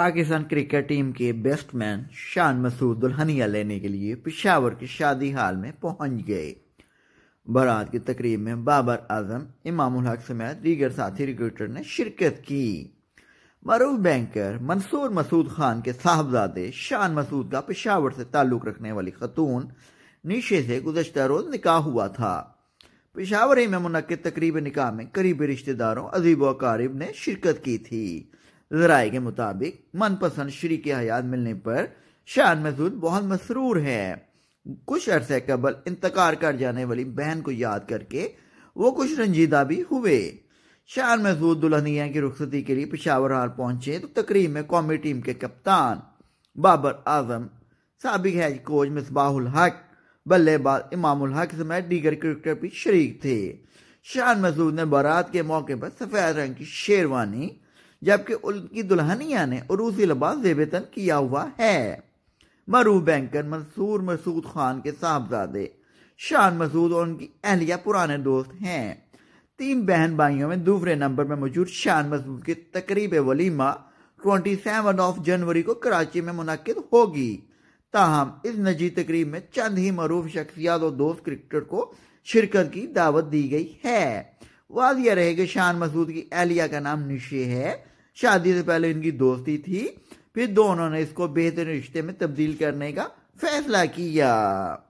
Pakistan cricket team के batsman Shan Masood Dulhania लेने के लिए पिशावर के शादी हाल में पहुंच गए बारात की तकरीब में बाबर आजम इमाम हक समेत दीगर साथी क्रिकेटर ने शिरकत की मरूफ बैंकर मंसूर मसूद खान के साहबजादे शान मसूद का पिशावर से ताल्लुक़ रखने वाली खतून नीशे से गुजशत रोज़ निकाह हुआ था पिशावर ही में मुनद तकरीब निकाह में करीबी रिश्तेदारों अजीब व वारिब ने शिरकत की थी जराए के मुताबिक मनपसंद श्री के हयात मिलने पर शान मसूद बहुत मसरूर है कुछ अरसे कबल इंतकार कर जाने वाली बहन को याद करके वो कुछ रंजीदा भी हुए शान मसूद दुल्हनिया की रुखसती के लिए पिशावर हाल पहुंचे तो तकरीब में कौमी टीम के कप्तान बाबर आजम सबक हेड कोच मिसबाहुल हक बल्लेबाज इमामुल हक समेत दीगर क्रिकेटर भी शरीक थे शान मसूद ने बारात के मौके पर सफ़ेद रंग की शेरवानी जबकि उनकी दुल्हनिया ने उरूसी लिबास जेबतन किया हुआ है मरूफ बैंकर मंसूर मसूद खान के साहबजादे शान मसूद और उनकी अहलिया पुराने दोस्त हैं तीन बहन भाइयों में दूसरे नंबर में मौजूद शान मसूद की तकरीब वलीमा ट्वेंटी सेवन ऑफ जनवरी को कराची में मुनद होगी ताहम इस नजी तकरीब में चंद ही मरूफ शख्सियात और दोस्त क्रिकेटर को शिरकत की दावत दी गई है वाजिया रहे कि शान मसूद की अहलिया का नाम निशे है शादी से पहले इनकी दोस्ती थी फिर दोनों ने इसको बेहतर रिश्ते में तब्दील करने का फैसला किया